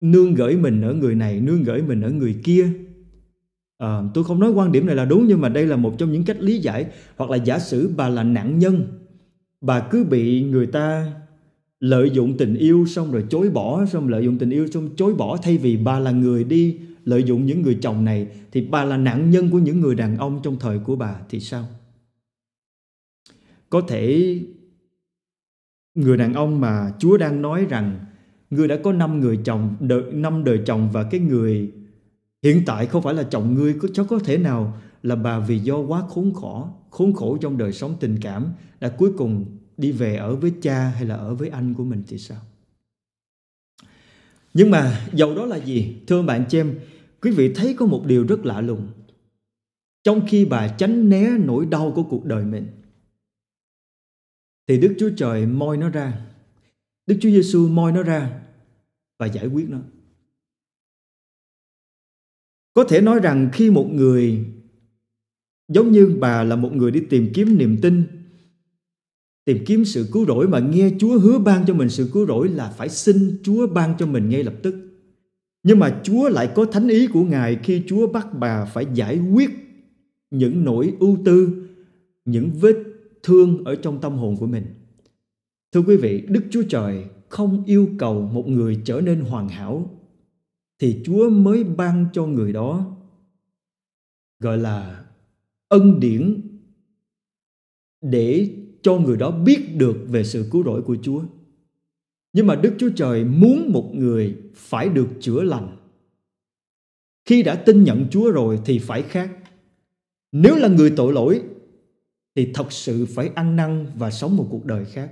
Nương gửi mình ở người này Nương gửi mình ở người kia à, Tôi không nói quan điểm này là đúng Nhưng mà đây là một trong những cách lý giải Hoặc là giả sử bà là nạn nhân Bà cứ bị người ta lợi dụng tình yêu xong rồi chối bỏ xong lợi dụng tình yêu xong chối bỏ thay vì bà là người đi lợi dụng những người chồng này thì bà là nạn nhân của những người đàn ông trong thời của bà thì sao có thể người đàn ông mà Chúa đang nói rằng ngươi đã có năm người chồng, đợi năm đời chồng và cái người hiện tại không phải là chồng ngươi có cháu có thể nào là bà vì do quá khốn khổ, khốn khổ trong đời sống tình cảm đã cuối cùng đi về ở với cha hay là ở với anh của mình thì sao? Nhưng mà dầu đó là gì? Thưa bạn chị quý vị thấy có một điều rất lạ lùng. Trong khi bà tránh né nỗi đau của cuộc đời mình, thì Đức Chúa Trời moi nó ra. Đức Chúa Giêsu moi nó ra và giải quyết nó. Có thể nói rằng khi một người giống như bà là một người đi tìm kiếm niềm tin, tìm kiếm sự cứu rỗi mà nghe Chúa hứa ban cho mình sự cứu rỗi là phải xin Chúa ban cho mình ngay lập tức. Nhưng mà Chúa lại có thánh ý của Ngài khi Chúa bắt bà phải giải quyết những nỗi ưu tư, những vết thương ở trong tâm hồn của mình. Thưa quý vị, Đức Chúa Trời không yêu cầu một người trở nên hoàn hảo thì Chúa mới ban cho người đó gọi là ân điển để cho người đó biết được về sự cứu rỗi của Chúa. Nhưng mà Đức Chúa Trời muốn một người phải được chữa lành. Khi đã tin nhận Chúa rồi thì phải khác. Nếu là người tội lỗi thì thật sự phải ăn năn và sống một cuộc đời khác.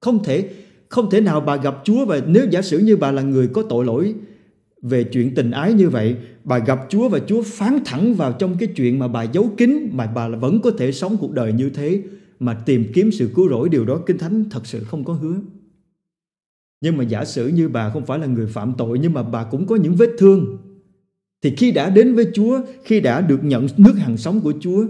Không thể không thể nào bà gặp Chúa và nếu giả sử như bà là người có tội lỗi về chuyện tình ái như vậy, bà gặp Chúa và Chúa phán thẳng vào trong cái chuyện mà bà giấu kín mà bà vẫn có thể sống cuộc đời như thế mà tìm kiếm sự cứu rỗi điều đó Kinh Thánh thật sự không có hứa. Nhưng mà giả sử như bà không phải là người phạm tội nhưng mà bà cũng có những vết thương thì khi đã đến với Chúa, khi đã được nhận nước hàng sống của Chúa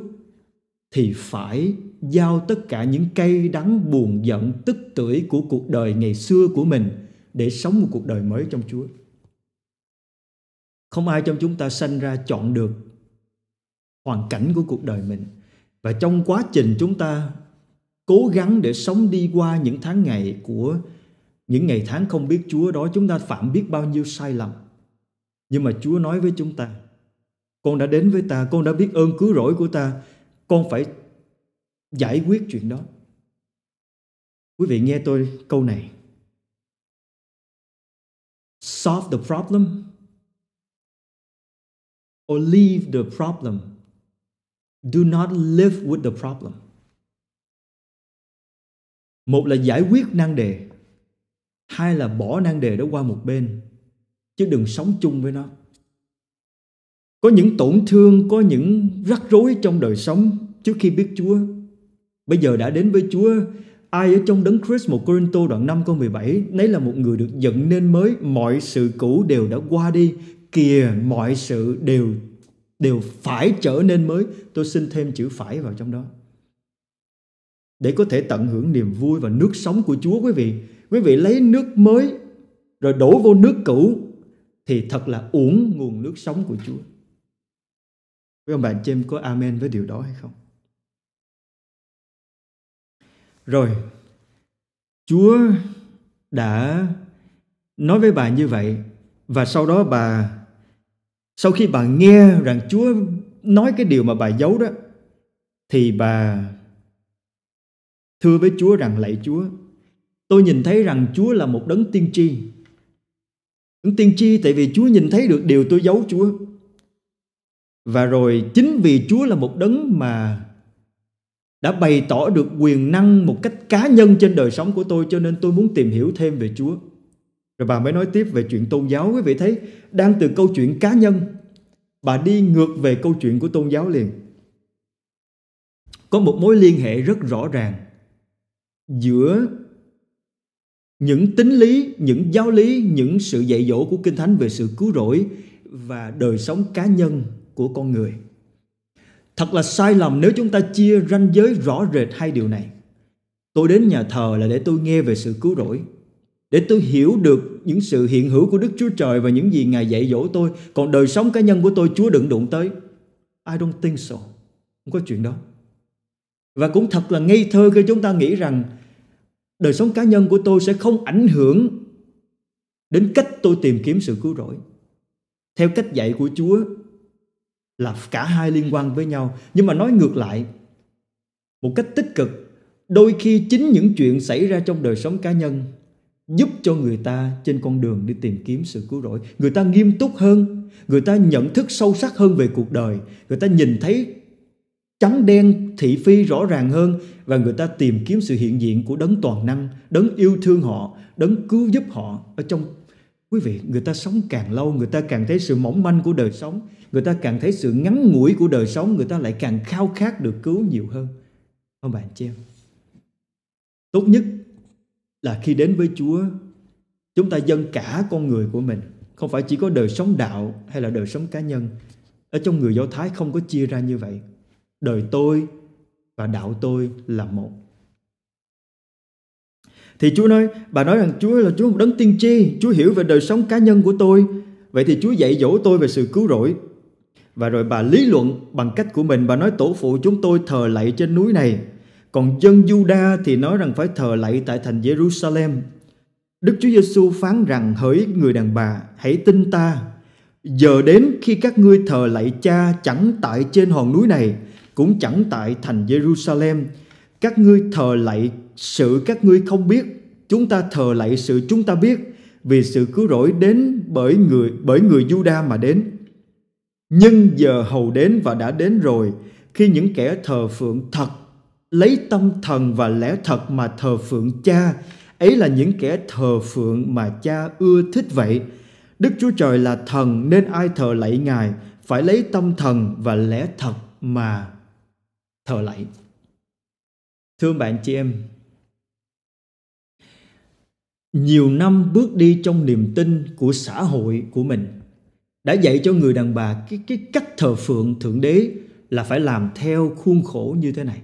thì phải giao tất cả những cây đắng buồn giận tức tưởi của cuộc đời ngày xưa của mình để sống một cuộc đời mới trong Chúa. Không ai trong chúng ta sanh ra chọn được hoàn cảnh của cuộc đời mình. Và trong quá trình chúng ta cố gắng để sống đi qua những tháng ngày của những ngày tháng không biết Chúa đó chúng ta phạm biết bao nhiêu sai lầm. Nhưng mà Chúa nói với chúng ta, con đã đến với ta, con đã biết ơn cứu rỗi của ta con phải giải quyết chuyện đó Quý vị nghe tôi câu này Solve the problem Or leave the problem Do not live with the problem Một là giải quyết nan đề Hai là bỏ nan đề đó qua một bên Chứ đừng sống chung với nó có những tổn thương có những rắc rối trong đời sống trước khi biết Chúa bây giờ đã đến với Chúa ai ở trong đấng Christ một Corinto đoạn 5 câu 17 nấy là một người được dựng nên mới mọi sự cũ đều đã qua đi kìa mọi sự đều đều phải trở nên mới tôi xin thêm chữ phải vào trong đó để có thể tận hưởng niềm vui và nước sống của Chúa quý vị quý vị lấy nước mới rồi đổ vô nước cũ thì thật là uổng nguồn nước sống của Chúa Quý ông bạn chị có amen với điều đó hay không? Rồi, Chúa đã nói với bà như vậy và sau đó bà sau khi bà nghe rằng Chúa nói cái điều mà bà giấu đó thì bà thưa với Chúa rằng lạy Chúa tôi nhìn thấy rằng Chúa là một đấng tiên tri đấng tiên tri tại vì Chúa nhìn thấy được điều tôi giấu Chúa và rồi chính vì Chúa là một đấng mà đã bày tỏ được quyền năng một cách cá nhân trên đời sống của tôi cho nên tôi muốn tìm hiểu thêm về Chúa. Rồi bà mới nói tiếp về chuyện tôn giáo quý vị thấy đang từ câu chuyện cá nhân bà đi ngược về câu chuyện của tôn giáo liền. Có một mối liên hệ rất rõ ràng giữa những tính lý, những giáo lý, những sự dạy dỗ của Kinh Thánh về sự cứu rỗi và đời sống cá nhân của con người. Thật là sai lầm nếu chúng ta chia ranh giới rõ rệt hai điều này. Tôi đến nhà thờ là để tôi nghe về sự cứu rỗi, để tôi hiểu được những sự hiện hữu của Đức Chúa Trời và những gì Ngài dạy dỗ tôi, còn đời sống cá nhân của tôi Chúa đừng đụng tới. I don't think so. Không có chuyện đó. Và cũng thật là ngây thơ khi chúng ta nghĩ rằng đời sống cá nhân của tôi sẽ không ảnh hưởng đến cách tôi tìm kiếm sự cứu rỗi. Theo cách dạy của Chúa là cả hai liên quan với nhau nhưng mà nói ngược lại một cách tích cực đôi khi chính những chuyện xảy ra trong đời sống cá nhân giúp cho người ta trên con đường đi tìm kiếm sự cứu rỗi người ta nghiêm túc hơn người ta nhận thức sâu sắc hơn về cuộc đời người ta nhìn thấy trắng đen thị phi rõ ràng hơn và người ta tìm kiếm sự hiện diện của đấng toàn năng đấng yêu thương họ đấng cứu giúp họ ở trong quý vị người ta sống càng lâu người ta càng thấy sự mỏng manh của đời sống người ta càng thấy sự ngắn ngủi của đời sống người ta lại càng khao khát được cứu nhiều hơn không bạn chị em tốt nhất là khi đến với chúa chúng ta dâng cả con người của mình không phải chỉ có đời sống đạo hay là đời sống cá nhân ở trong người do thái không có chia ra như vậy đời tôi và đạo tôi là một thì Chúa nói, bà nói rằng Chúa là Chúa một đấng tiên tri, Chúa hiểu về đời sống cá nhân của tôi. Vậy thì Chúa dạy dỗ tôi về sự cứu rỗi. Và rồi bà lý luận bằng cách của mình, bà nói tổ phụ chúng tôi thờ lạy trên núi này. Còn dân Juda thì nói rằng phải thờ lạy tại thành Jerusalem. Đức Chúa Giêsu phán rằng hỡi người đàn bà, hãy tin ta. Giờ đến khi các ngươi thờ lạy cha chẳng tại trên hòn núi này, cũng chẳng tại thành Jerusalem, các ngươi thờ lạy sự các ngươi không biết chúng ta thờ lạy sự chúng ta biết vì sự cứu rỗi đến bởi người bởi người Juda mà đến nhưng giờ hầu đến và đã đến rồi khi những kẻ thờ phượng thật lấy tâm thần và lẽ thật mà thờ phượng cha ấy là những kẻ thờ phượng mà cha ưa thích vậy đức chúa trời là thần nên ai thờ lạy ngài phải lấy tâm thần và lẽ thật mà thờ lạy Thưa bạn chị em, nhiều năm bước đi trong niềm tin của xã hội của mình đã dạy cho người đàn bà cái cái cách thờ phượng thượng đế là phải làm theo khuôn khổ như thế này.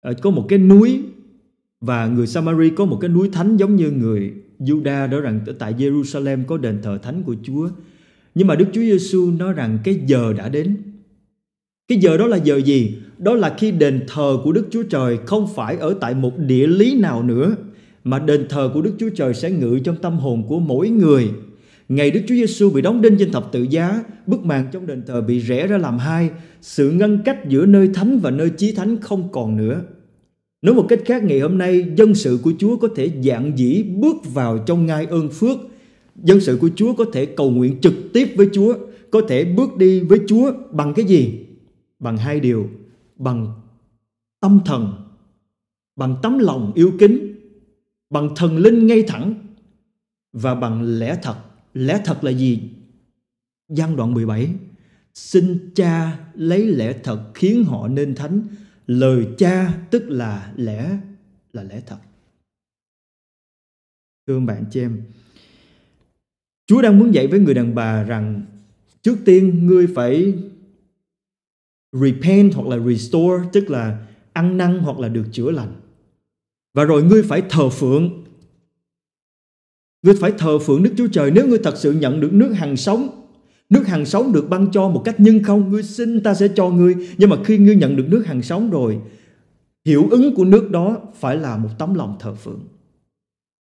Ở ờ, có một cái núi và người Samari có một cái núi thánh giống như người Juda đó rằng tại Jerusalem có đền thờ thánh của Chúa. Nhưng mà Đức Chúa Giêsu nói rằng cái giờ đã đến cái giờ đó là giờ gì? Đó là khi đền thờ của Đức Chúa Trời không phải ở tại một địa lý nào nữa, mà đền thờ của Đức Chúa Trời sẽ ngự trong tâm hồn của mỗi người. Ngày Đức Chúa Giêsu bị đóng đinh trên thập tự giá, bức màn trong đền thờ bị rẽ ra làm hai, sự ngăn cách giữa nơi thánh và nơi chí thánh không còn nữa. Nói một cách khác, ngày hôm nay dân sự của Chúa có thể dạng dĩ bước vào trong ngai ơn phước. Dân sự của Chúa có thể cầu nguyện trực tiếp với Chúa, có thể bước đi với Chúa bằng cái gì? bằng hai điều bằng tâm thần bằng tấm lòng yêu kính bằng thần linh ngay thẳng và bằng lẽ thật lẽ thật là gì gian đoạn 17 xin cha lấy lẽ thật khiến họ nên thánh lời cha tức là lẽ là lẽ thật thưa bạn chị em Chúa đang muốn dạy với người đàn bà rằng trước tiên ngươi phải repent hoặc là restore tức là ăn năn hoặc là được chữa lành. Và rồi ngươi phải thờ phượng. Ngươi phải thờ phượng Đức Chúa Trời nếu ngươi thật sự nhận được nước hàng sống. Nước hàng sống được ban cho một cách nhân không, ngươi xin ta sẽ cho ngươi. Nhưng mà khi ngươi nhận được nước hàng sống rồi, hiệu ứng của nước đó phải là một tấm lòng thờ phượng.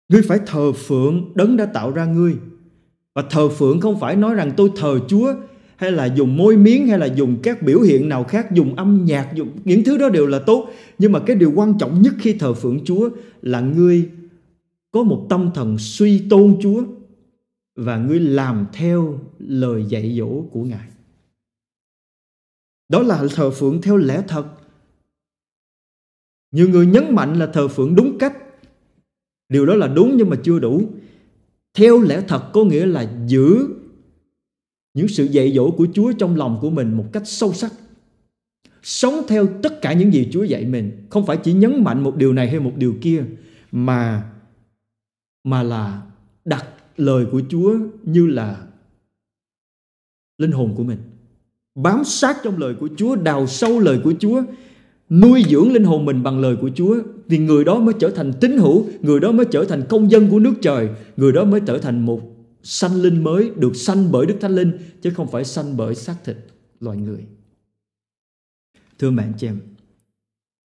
Ngươi phải thờ phượng đấng đã tạo ra ngươi. Và thờ phượng không phải nói rằng tôi thờ Chúa hay là dùng môi miếng hay là dùng các biểu hiện nào khác dùng âm nhạc dùng những thứ đó đều là tốt nhưng mà cái điều quan trọng nhất khi thờ phượng Chúa là ngươi có một tâm thần suy tôn Chúa và ngươi làm theo lời dạy dỗ của Ngài. Đó là thờ phượng theo lẽ thật. Nhiều người nhấn mạnh là thờ phượng đúng cách. Điều đó là đúng nhưng mà chưa đủ. Theo lẽ thật có nghĩa là giữ những sự dạy dỗ của Chúa trong lòng của mình một cách sâu sắc. Sống theo tất cả những gì Chúa dạy mình, không phải chỉ nhấn mạnh một điều này hay một điều kia mà mà là đặt lời của Chúa như là linh hồn của mình. Bám sát trong lời của Chúa, đào sâu lời của Chúa, nuôi dưỡng linh hồn mình bằng lời của Chúa thì người đó mới trở thành tín hữu, người đó mới trở thành công dân của nước trời, người đó mới trở thành một sanh linh mới được sanh bởi Đức Thánh Linh chứ không phải sanh bởi xác thịt loài người. Thưa bạn chị em,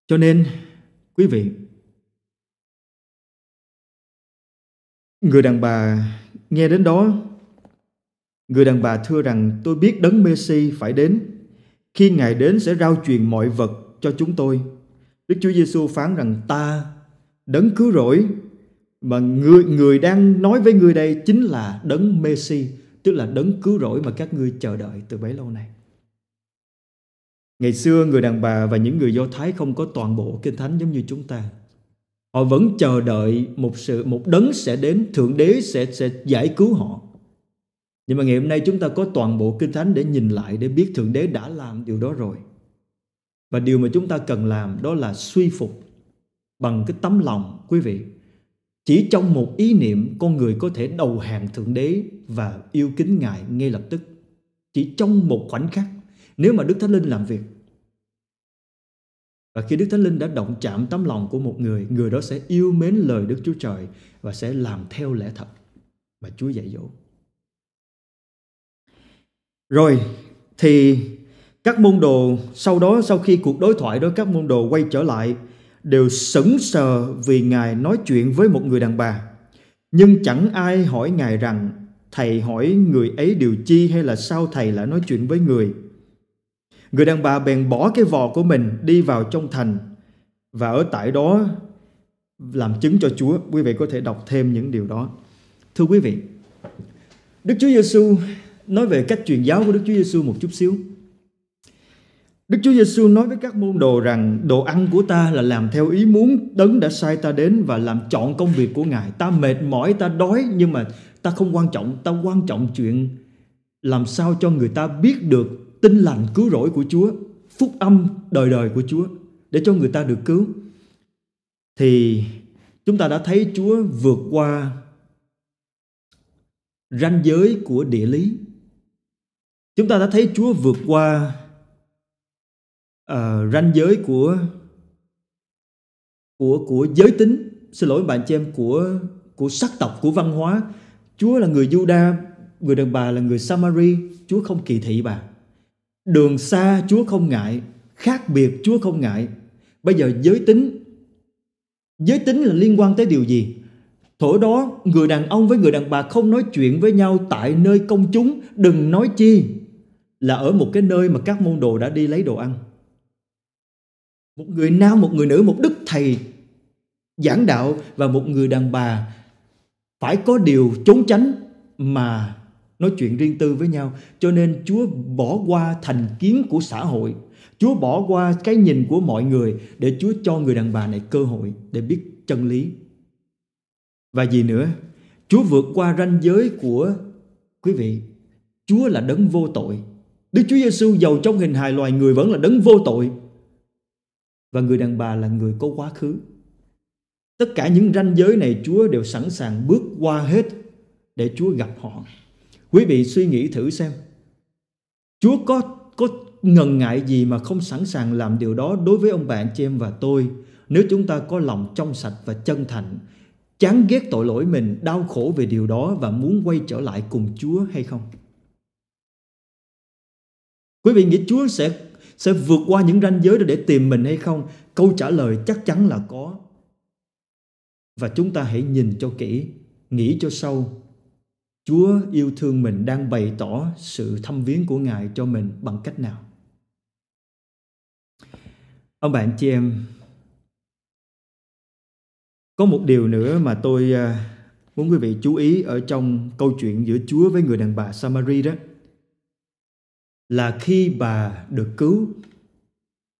cho nên quý vị người đàn bà nghe đến đó người đàn bà thưa rằng tôi biết đấng Messi phải đến khi ngài đến sẽ rao truyền mọi vật cho chúng tôi. Đức Chúa Giêsu phán rằng ta đấng cứu rỗi mà người người đang nói với người đây chính là đấng Messi tức là đấng cứu rỗi mà các ngươi chờ đợi từ bấy lâu nay ngày xưa người đàn bà và những người do thái không có toàn bộ kinh thánh giống như chúng ta họ vẫn chờ đợi một sự một đấng sẽ đến thượng đế sẽ sẽ giải cứu họ nhưng mà ngày hôm nay chúng ta có toàn bộ kinh thánh để nhìn lại để biết thượng đế đã làm điều đó rồi và điều mà chúng ta cần làm đó là suy phục bằng cái tấm lòng quý vị chỉ trong một ý niệm con người có thể đầu hàng Thượng Đế và yêu kính Ngài ngay lập tức. Chỉ trong một khoảnh khắc nếu mà Đức Thánh Linh làm việc. Và khi Đức Thánh Linh đã động chạm tấm lòng của một người, người đó sẽ yêu mến lời Đức Chúa Trời và sẽ làm theo lẽ thật mà Chúa dạy dỗ. Rồi thì các môn đồ sau đó sau khi cuộc đối thoại đó các môn đồ quay trở lại đều sững sờ vì Ngài nói chuyện với một người đàn bà. Nhưng chẳng ai hỏi Ngài rằng Thầy hỏi người ấy điều chi hay là sao Thầy lại nói chuyện với người. Người đàn bà bèn bỏ cái vò của mình đi vào trong thành và ở tại đó làm chứng cho Chúa. Quý vị có thể đọc thêm những điều đó. Thưa quý vị, Đức Chúa Giêsu nói về cách truyền giáo của Đức Chúa Giêsu một chút xíu. Đức Chúa Giêsu nói với các môn đồ rằng đồ ăn của ta là làm theo ý muốn đấng đã sai ta đến và làm chọn công việc của Ngài. Ta mệt mỏi, ta đói nhưng mà ta không quan trọng, ta quan trọng chuyện làm sao cho người ta biết được tin lành cứu rỗi của Chúa, phúc âm đời đời của Chúa để cho người ta được cứu. Thì chúng ta đã thấy Chúa vượt qua ranh giới của địa lý. Chúng ta đã thấy Chúa vượt qua uh, ranh giới của của của giới tính xin lỗi bạn chị em của của sắc tộc của văn hóa Chúa là người Juda người đàn bà là người Samari Chúa không kỳ thị bà đường xa Chúa không ngại khác biệt Chúa không ngại bây giờ giới tính giới tính là liên quan tới điều gì Thổ đó người đàn ông với người đàn bà không nói chuyện với nhau tại nơi công chúng Đừng nói chi là ở một cái nơi mà các môn đồ đã đi lấy đồ ăn một người nam một người nữ một đức thầy giảng đạo và một người đàn bà phải có điều trốn tránh mà nói chuyện riêng tư với nhau cho nên chúa bỏ qua thành kiến của xã hội chúa bỏ qua cái nhìn của mọi người để chúa cho người đàn bà này cơ hội để biết chân lý và gì nữa chúa vượt qua ranh giới của quý vị chúa là đấng vô tội đức chúa giêsu giàu trong hình hài loài người vẫn là đấng vô tội và người đàn bà là người có quá khứ. Tất cả những ranh giới này Chúa đều sẵn sàng bước qua hết để Chúa gặp họ. Quý vị suy nghĩ thử xem. Chúa có có ngần ngại gì mà không sẵn sàng làm điều đó đối với ông bạn chị em và tôi nếu chúng ta có lòng trong sạch và chân thành, chán ghét tội lỗi mình, đau khổ về điều đó và muốn quay trở lại cùng Chúa hay không? Quý vị nghĩ Chúa sẽ sẽ vượt qua những ranh giới để tìm mình hay không? Câu trả lời chắc chắn là có. Và chúng ta hãy nhìn cho kỹ, nghĩ cho sâu. Chúa yêu thương mình đang bày tỏ sự thăm viếng của Ngài cho mình bằng cách nào? Ông bạn chị em, có một điều nữa mà tôi à, muốn quý vị chú ý ở trong câu chuyện giữa Chúa với người đàn bà Samari đó là khi bà được cứu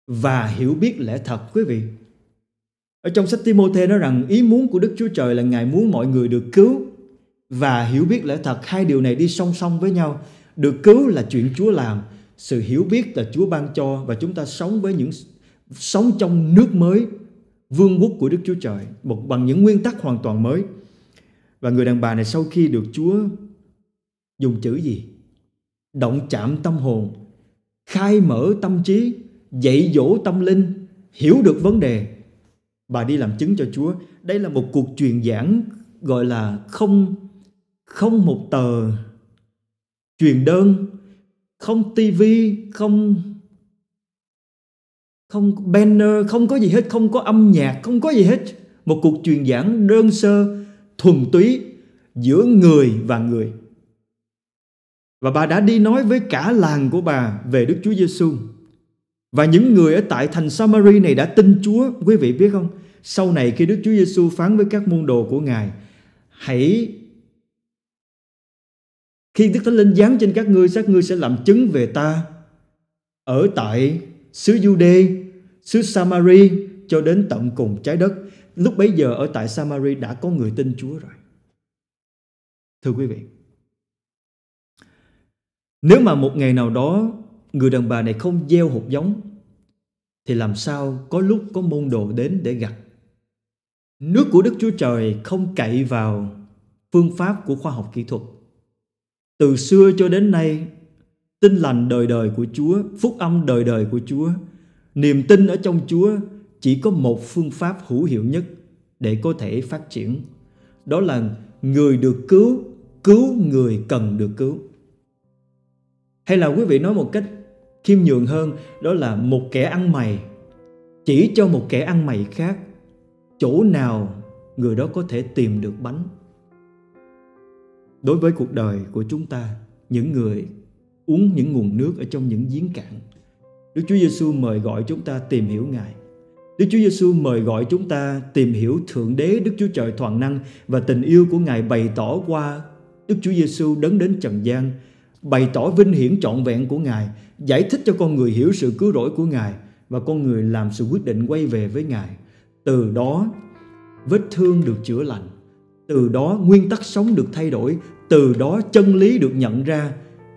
và hiểu biết lẽ thật quý vị. Ở trong sách Timôthê nói rằng ý muốn của Đức Chúa Trời là Ngài muốn mọi người được cứu và hiểu biết lẽ thật hai điều này đi song song với nhau. Được cứu là chuyện Chúa làm, sự hiểu biết là Chúa ban cho và chúng ta sống với những sống trong nước mới vương quốc của Đức Chúa Trời một bằng những nguyên tắc hoàn toàn mới. Và người đàn bà này sau khi được Chúa dùng chữ gì? động chạm tâm hồn, khai mở tâm trí, dạy dỗ tâm linh, hiểu được vấn đề. Bà đi làm chứng cho Chúa, đây là một cuộc truyền giảng gọi là không không một tờ truyền đơn, không tivi, không không banner, không có gì hết, không có âm nhạc, không có gì hết. Một cuộc truyền giảng đơn sơ, thuần túy giữa người và người. Và bà đã đi nói với cả làng của bà về Đức Chúa Giêsu. Và những người ở tại thành Samari này đã tin Chúa, quý vị biết không? Sau này khi Đức Chúa Giêsu phán với các môn đồ của Ngài, hãy khi Đức Thánh Linh giáng trên các ngươi, các ngươi sẽ làm chứng về ta ở tại xứ Jude, xứ Samari cho đến tận cùng trái đất. Lúc bấy giờ ở tại Samari đã có người tin Chúa rồi. Thưa quý vị, nếu mà một ngày nào đó người đàn bà này không gieo hột giống thì làm sao có lúc có môn đồ đến để gặt. Nước của Đức Chúa Trời không cậy vào phương pháp của khoa học kỹ thuật. Từ xưa cho đến nay, tin lành đời đời của Chúa, phúc âm đời đời của Chúa, niềm tin ở trong Chúa chỉ có một phương pháp hữu hiệu nhất để có thể phát triển. Đó là người được cứu, cứu người cần được cứu. Hay là quý vị nói một cách khiêm nhường hơn đó là một kẻ ăn mày chỉ cho một kẻ ăn mày khác chỗ nào người đó có thể tìm được bánh. Đối với cuộc đời của chúng ta, những người uống những nguồn nước ở trong những giếng cạn, Đức Chúa Giêsu mời gọi chúng ta tìm hiểu Ngài. Đức Chúa Giêsu mời gọi chúng ta tìm hiểu thượng đế Đức Chúa Trời toàn năng và tình yêu của Ngài bày tỏ qua Đức Chúa Giêsu đấng đến trần gian bày tỏ vinh hiển trọn vẹn của Ngài, giải thích cho con người hiểu sự cứu rỗi của Ngài và con người làm sự quyết định quay về với Ngài. Từ đó, vết thương được chữa lành, từ đó nguyên tắc sống được thay đổi, từ đó chân lý được nhận ra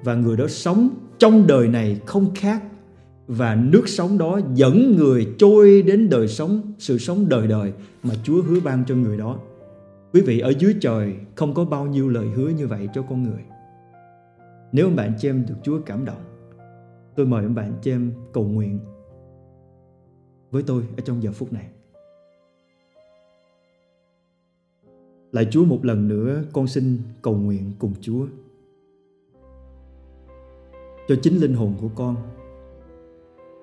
và người đó sống trong đời này không khác và nước sống đó dẫn người trôi đến đời sống, sự sống đời đời mà Chúa hứa ban cho người đó. Quý vị ở dưới trời không có bao nhiêu lời hứa như vậy cho con người. Nếu ông bạn chị em được Chúa cảm động, tôi mời ông bạn chị em cầu nguyện với tôi ở trong giờ phút này. Lại Chúa một lần nữa con xin cầu nguyện cùng Chúa cho chính linh hồn của con,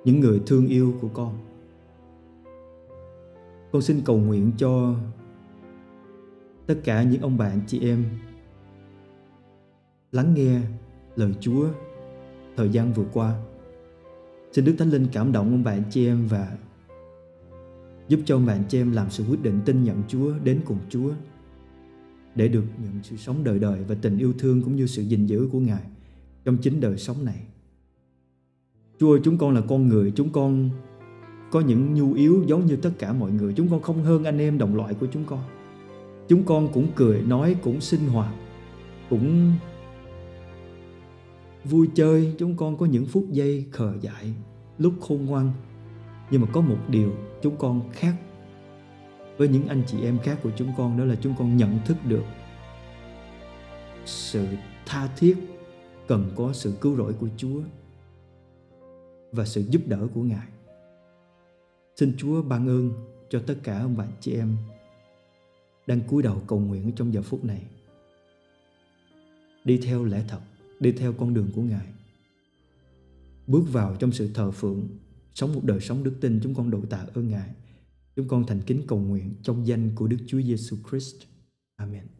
những người thương yêu của con. Con xin cầu nguyện cho tất cả những ông bạn chị em lắng nghe lời Chúa thời gian vừa qua. Xin Đức Thánh Linh cảm động ông bạn chị em và giúp cho ông bạn chị em làm sự quyết định tin nhận Chúa đến cùng Chúa để được nhận sự sống đời đời và tình yêu thương cũng như sự gìn giữ của Ngài trong chính đời sống này. Chúa ơi, chúng con là con người, chúng con có những nhu yếu giống như tất cả mọi người. Chúng con không hơn anh em đồng loại của chúng con. Chúng con cũng cười, nói, cũng sinh hoạt, cũng vui chơi chúng con có những phút giây khờ dại lúc khôn ngoan nhưng mà có một điều chúng con khác với những anh chị em khác của chúng con đó là chúng con nhận thức được sự tha thiết cần có sự cứu rỗi của Chúa và sự giúp đỡ của Ngài. Xin Chúa ban ơn cho tất cả ông bạn chị em đang cúi đầu cầu nguyện trong giờ phút này. Đi theo lẽ thật đi theo con đường của Ngài. Bước vào trong sự thờ phượng, sống một đời sống đức tin chúng con độ tạ ơn Ngài. Chúng con thành kính cầu nguyện trong danh của Đức Chúa Giêsu Christ. Amen.